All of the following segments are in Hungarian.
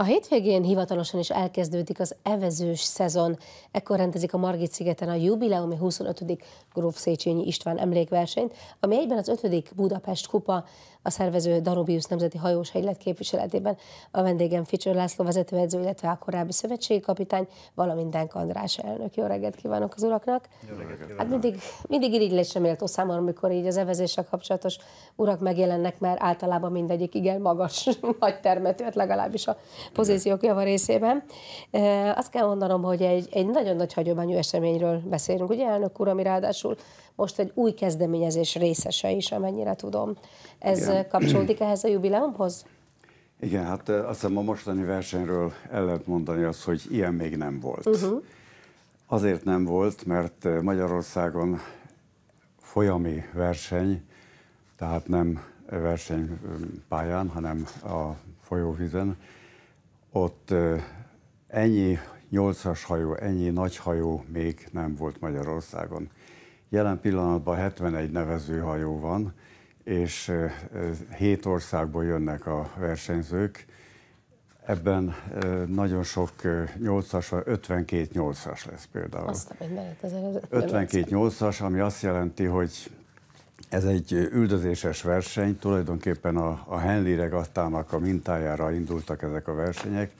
A hétvégén hivatalosan is elkezdődik az evezős szezon. Ekkor rendezik a Margit szigeten a jubileumi 25. Gróf Széchenyi István emlékversenyt, ami egyben az 5. Budapest kupa, a szervező Darobius Nemzeti Hajós Hegylet képviseletében. A vendégem Ficsör László vezetőedző, illetve a korábbi szövetségi kapitány, valamint Denk András elnök. Jó reggelt kívánok az uraknak! Jó reggelt kívánok. Hát mindig, mindig irigylésre méltó számomra, amikor így az evezéssel kapcsolatos urak megjelennek, mert általában mindegyik igen magas, nagy termetőt legalábbis a pozíciók java részében. Azt kell mondanom, hogy egy, egy nagyon nagy hagyományú eseményről beszélünk, ugye elnök úr, ami ráadásul most egy új kezdeményezés részese is, amennyire tudom. Ez Igen. kapcsolódik ehhez a jubileumhoz? Igen, hát azt hiszem a mostani versenyről el lehet mondani azt, hogy ilyen még nem volt. Uh-huh. Azért nem volt, mert Magyarországon folyami verseny, tehát nem versenypályán, hanem a folyóvízen ott ennyi nyolcas hajó, ennyi nagy hajó még nem volt Magyarországon. Jelen pillanatban 71 nevező hajó van, és hét országból jönnek a versenyzők. Ebben nagyon sok 8-as, 52 8-as lesz például. Aztán, hogy menet, 52 8-as, ami azt jelenti, hogy ez egy üldözéses verseny, tulajdonképpen a, a Henley regattának a mintájára indultak ezek a versenyek.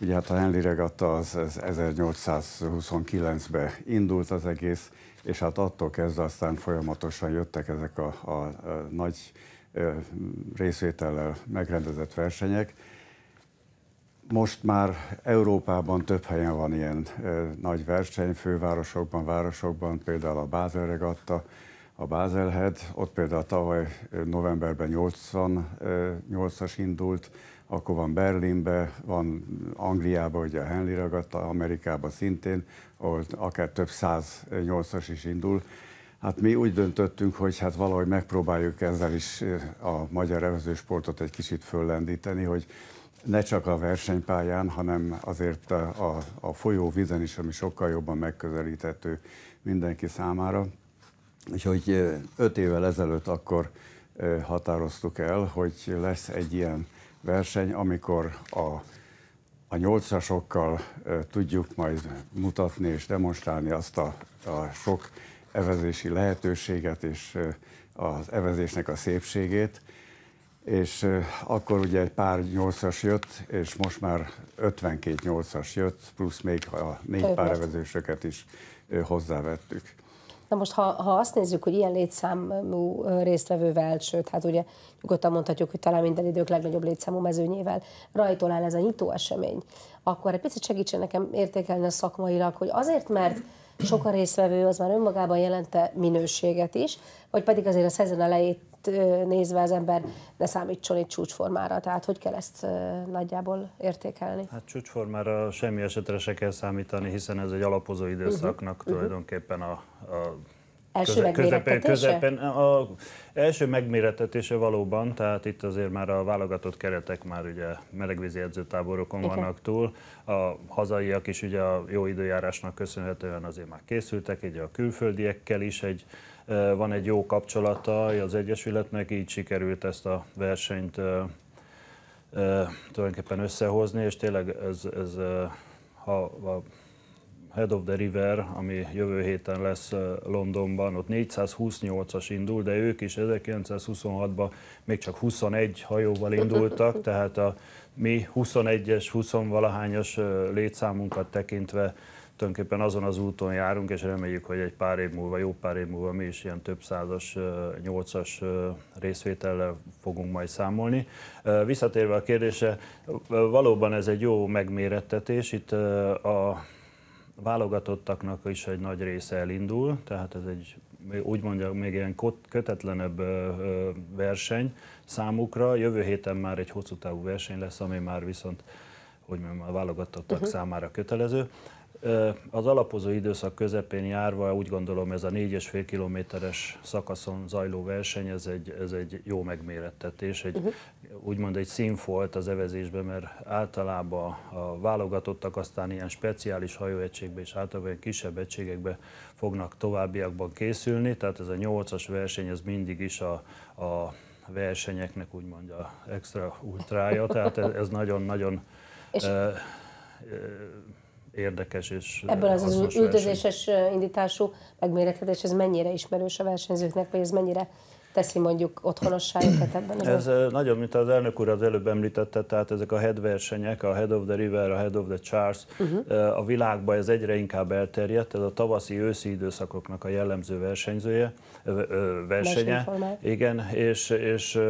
Ugye hát a Henley regatta az, az 1829-ben indult az egész, és hát attól kezdve aztán folyamatosan jöttek ezek a, a, a nagy részvétellel megrendezett versenyek. Most már Európában több helyen van ilyen nagy verseny, fővárosokban, városokban, például a Bázel regatta, a Bázelhed, ott például tavaly novemberben 88-as indult, akkor van Berlinbe, van Angliába, ugye Henley ragadta, Amerikába szintén, ahol akár több száz 8-as is indul. Hát mi úgy döntöttünk, hogy hát valahogy megpróbáljuk ezzel is a magyar sportot egy kicsit föllendíteni, hogy ne csak a versenypályán, hanem azért a, a, a folyóvízen is, ami sokkal jobban megközelíthető mindenki számára. Úgyhogy öt évvel ezelőtt akkor határoztuk el, hogy lesz egy ilyen verseny, amikor a, a nyolcasokkal tudjuk majd mutatni és demonstrálni azt a, a sok evezési lehetőséget és az evezésnek a szépségét. És akkor ugye egy pár nyolcas jött, és most már 52 nyolcas jött, plusz még a négy pár evezősöket is hozzávettük. Na most, ha, ha azt nézzük, hogy ilyen létszámú résztvevővel, sőt, hát ugye nyugodtan mondhatjuk, hogy talán minden idők legnagyobb létszámú mezőnyével rajtól áll ez a nyitó esemény, akkor egy picit segítsen nekem értékelni a szakmailag, hogy azért, mert sok a résztvevő, az már önmagában jelente minőséget is, vagy pedig azért a szezon elejét nézve az ember ne számítson itt csúcsformára. Tehát hogy kell ezt nagyjából értékelni? Hát csúcsformára semmi esetre se kell számítani, hiszen ez egy alapozó mhm. időszaknak uh-huh. tulajdonképpen a, a Első közepen, közepen, a első megméretetése valóban, tehát itt azért már a válogatott keretek már ugye melegvízi edzőtáborokon Igen. vannak túl. A hazaiak is ugye a jó időjárásnak köszönhetően azért már készültek, ugye a külföldiekkel is egy van egy jó kapcsolata az Egyesületnek, így sikerült ezt a versenyt tulajdonképpen összehozni, és tényleg ez, ez ha a Head of the River, ami jövő héten lesz Londonban, ott 428-as indul, de ők is 1926-ban még csak 21 hajóval indultak, tehát a mi 21-es, 20-valahányos létszámunkat tekintve tulajdonképpen azon az úton járunk, és reméljük, hogy egy pár év múlva, jó pár év múlva mi is ilyen több százas, nyolcas részvétellel fogunk majd számolni. Visszatérve a kérdése, valóban ez egy jó megmérettetés, itt a válogatottaknak is egy nagy része elindul, tehát ez egy úgy mondjam, még ilyen kötetlenebb verseny számukra. Jövő héten már egy hosszú távú verseny lesz, ami már viszont hogy mondjam, a válogatottak uh-huh. számára kötelező. Az alapozó időszak közepén járva úgy gondolom ez a 4,5 kilométeres szakaszon zajló verseny, ez egy, ez egy jó megmérettetés, egy, uh-huh. úgymond egy színfolt az evezésben, mert általában a válogatottak aztán ilyen speciális hajóegységbe és általában kisebb egységekbe fognak továbbiakban készülni, tehát ez a 8-as verseny ez mindig is a, a versenyeknek úgymond a extra ultrája, tehát ez nagyon-nagyon... és érdekes és Ebből az, az üldözéses verseny. indítású megmérettetés, ez mennyire ismerős a versenyzőknek, vagy ez mennyire teszi mondjuk otthonossá őket ebben? Ez a... nagyon, mint az elnök úr az előbb említette, tehát ezek a head versenyek, a head of the river, a head of the charts, uh-huh. a világban ez egyre inkább elterjedt, ez a tavaszi, őszi időszakoknak a jellemző versenyzője, versenye. Igen, és, és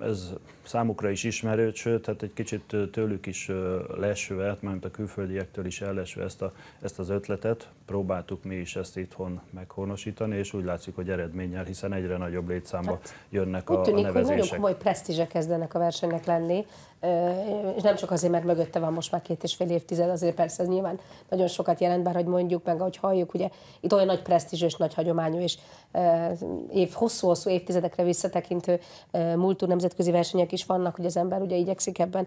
ez számukra is ismerőt, sőt, hát egy kicsit tőlük is lesve, mármint a külföldiektől is ellesve ezt, a, ezt az ötletet, próbáltuk mi is ezt itthon meghonosítani, és úgy látszik, hogy eredménnyel, hiszen egyre nagyobb létszámba hát, jönnek a, tűnik, a nevezések. Úgy tűnik, hogy nagyon komoly presztízse kezdenek a versenynek lenni, és nem csak azért, mert mögötte van most már két és fél évtized, azért persze ez nyilván nagyon sokat jelent, bár hogy mondjuk, meg ahogy halljuk, ugye itt olyan nagy presztízs és nagy hagyományú, és év, hosszú-hosszú évtizedekre visszatekintő múltú nemzetközi versenyek is vannak, hogy az ember ugye igyekszik ebben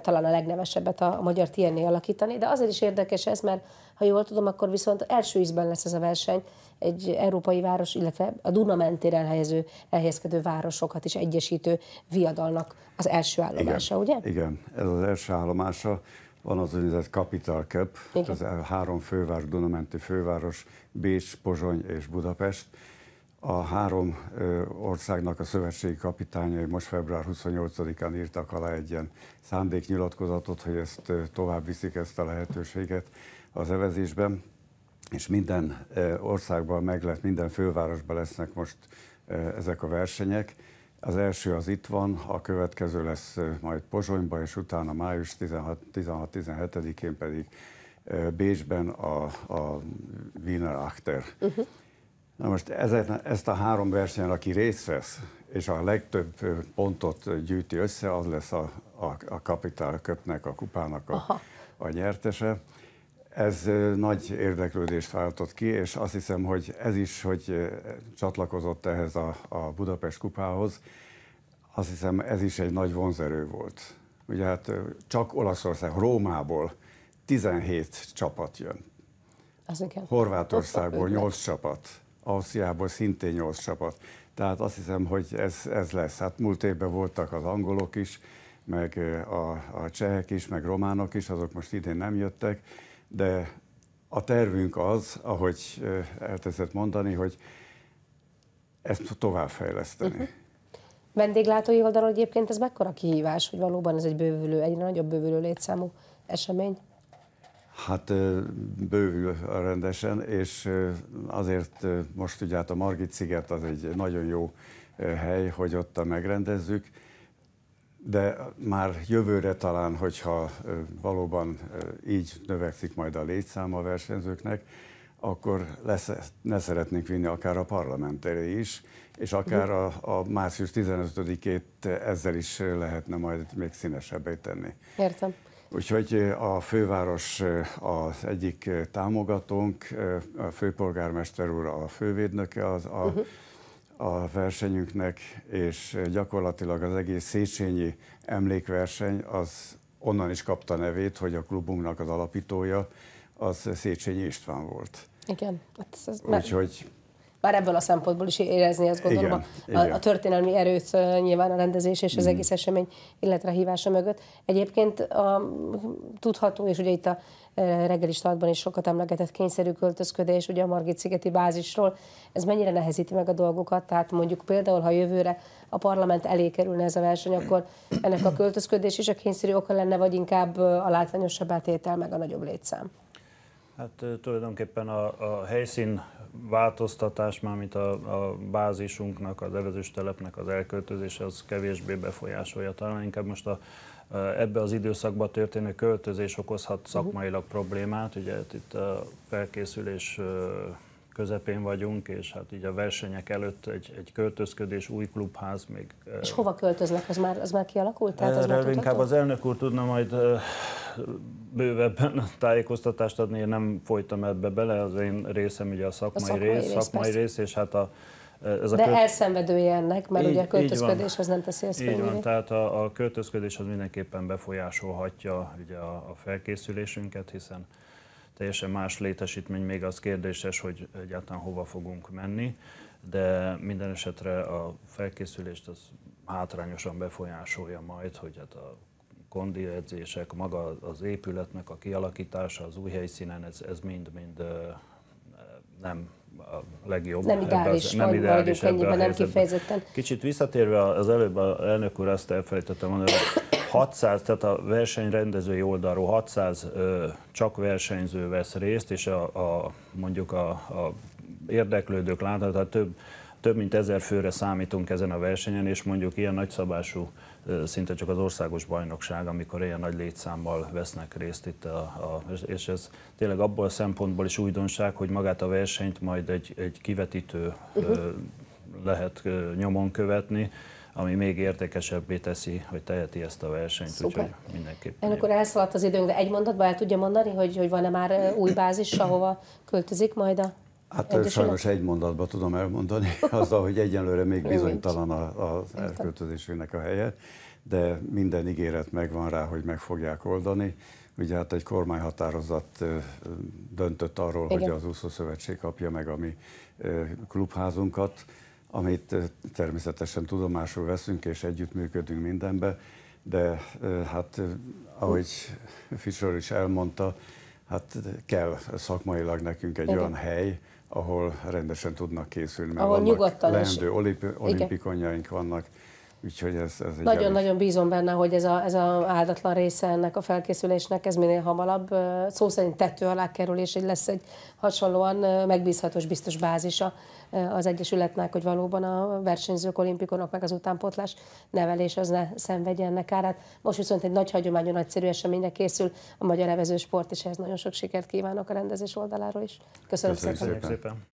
talán a legnevesebbet a magyar TN alakítani, de azért is érdekes ez, mert ha jól tudom, akkor viszont első ízben lesz ez a verseny, egy európai város, illetve a Duna mentén elhelyező, elhelyezkedő városokat is egyesítő viadalnak az első állomása, Igen. ugye? ugye? Igen, ez az első állomása. Van az úgynevezett Capital Cup, az három főváros, Dunamenti főváros, Bécs, Pozsony és Budapest. A három ö, országnak a szövetségi kapitányai most február 28-án írtak alá egy ilyen szándéknyilatkozatot, hogy ezt ö, tovább viszik ezt a lehetőséget az evezésben, és minden ö, országban meg lehet, minden fővárosban lesznek most ezek a versenyek. Az első az itt van, a következő lesz majd Pozsonyban, és utána május 16-17-én pedig Bécsben a, a Wiener Achter. Uh-huh. Na most ezek, ezt a három versenyen, aki részt vesz, és a legtöbb pontot gyűjti össze, az lesz a, a, a Capital Köpnek, a kupának a, a nyertese. Ez nagy érdeklődést váltott ki, és azt hiszem, hogy ez is, hogy csatlakozott ehhez a, a Budapest kupához, azt hiszem ez is egy nagy vonzerő volt. Ugye hát csak Olaszország, Rómából 17 csapat jön. Az igen. Horvátországból 8 csapat, Ausztriából szintén 8 csapat. Tehát azt hiszem, hogy ez, ez lesz. Hát múlt évben voltak az angolok is, meg a, a csehek is, meg románok is, azok most idén nem jöttek de a tervünk az, ahogy elteszett mondani, hogy ezt továbbfejleszteni. Uh-huh. Vendéglátói oldalon egyébként ez mekkora kihívás, hogy valóban ez egy bővülő, egyre nagyobb bővülő létszámú esemény? Hát bővül rendesen, és azért most ugye hát a Margit sziget az egy nagyon jó hely, hogy ott megrendezzük de már jövőre talán, hogyha valóban így növekszik majd a létszáma a versenyzőknek, akkor lesz, ne szeretnénk vinni akár a parlamentre is, és akár a, a március 15-ét ezzel is lehetne majd még színesebbé tenni. Értem. Úgyhogy a főváros az egyik támogatónk, a főpolgármester úr a fővédnöke az a uh-huh a versenyünknek, és gyakorlatilag az egész Széchenyi emlékverseny az onnan is kapta nevét, hogy a klubunknak az alapítója az Széchenyi István volt. Igen. Hát ez, ez Úgyhogy bár ebből a szempontból is érezni azt gondolom igen, a, igen. a történelmi erőt nyilván a rendezés és az mm. egész esemény, illetve a hívása mögött. Egyébként a, tudható, és ugye itt a reggeli startban is sokat emlegetett kényszerű költözködés, ugye a Margit-szigeti bázisról, ez mennyire nehezíti meg a dolgokat, tehát mondjuk például, ha jövőre a parlament elé kerülne ez a verseny, akkor ennek a költözködés is a kényszerű oka lenne, vagy inkább a látványosabb átétel, meg a nagyobb létszám? Hát tulajdonképpen a, a helyszín változtatás, mármint a, a bázisunknak, az evezős telepnek az elköltözése, az kevésbé befolyásolja. Talán inkább most a, ebbe az időszakban történő költözés okozhat uh-huh. szakmailag problémát. Ugye itt a felkészülés közepén vagyunk, és hát így a versenyek előtt egy, egy költözködés, új klubház még... És uh, hova költöznek? Az már, az már kialakult? Tehát az már inkább az elnök úr tudna majd uh, bővebben tájékoztatást adni, én nem folytam ebbe bele, az én részem ugye a szakmai, a szakmai rész, rész, szakmai persze. rész, és hát a, ez a De költ... elszenvedője ennek, mert így, ugye a költözködés nem teszi ezt Így van, tehát a, a költözködés az mindenképpen befolyásolhatja ugye a, a felkészülésünket, hiszen teljesen más létesítmény, még az kérdéses, hogy egyáltalán hova fogunk menni, de minden esetre a felkészülést az hátrányosan befolyásolja majd, hogy hát a kondi edzések, maga az épületnek a kialakítása az új helyszínen, ez, ez mind-mind nem a legjobb. Nem ideális, ebbe az, nem ideális ebbe ennyiben, nem kifejezetten. Kicsit visszatérve az előbb, az elnök úr azt elfelejtettem mondani, hogy 600, tehát a versenyrendezői oldalról 600 ö, csak versenyző vesz részt, és a, a mondjuk a, a érdeklődők látható, tehát több, több mint ezer főre számítunk ezen a versenyen, és mondjuk ilyen nagyszabású, szinte csak az országos bajnokság, amikor ilyen nagy létszámmal vesznek részt itt. A, a, és ez tényleg abból a szempontból is újdonság, hogy magát a versenyt majd egy, egy kivetítő uh-huh. lehet nyomon követni, ami még értékesebbé teszi, hogy teheti ezt a versenyt, Szuper. úgyhogy Én akkor elszaladt az időnk, de egy mondatban el tudja mondani, hogy, hogy van-e már új bázis, ahova költözik majd a Hát Egyesület? sajnos egy mondatban tudom elmondani, azzal, hogy egyenlőre még bizonytalan az elköltözésének a helye, de minden ígéret megvan rá, hogy meg fogják oldani. Ugye hát egy kormányhatározat döntött arról, Igen. hogy az úszószövetség kapja meg a mi klubházunkat, amit természetesen tudomásul veszünk és együttműködünk mindenbe, de hát ahogy Fischer is elmondta, hát kell szakmailag nekünk egy Igen. olyan hely, ahol rendesen tudnak készülni, mert ahol vannak leendő olimpi- olimpikonjaink vannak, Úgyhogy ez, ez egy Nagyon-nagyon nagyon bízom benne, hogy ez a, ez a áldatlan része ennek a felkészülésnek, ez minél hamarabb szó szerint tető alá kerül, és így lesz egy hasonlóan megbízhatós biztos bázisa az Egyesületnek, hogy valóban a versenyzők, olimpikonok, meg az utánpótlás nevelés az ne szenvedje ennek árát. Most viszont egy nagy hagyományú, nagyszerű eseményre készül a Magyar Sport, és ehhez nagyon sok sikert kívánok a rendezés oldaláról is. Köszönöm, Köszönöm szépen. szépen.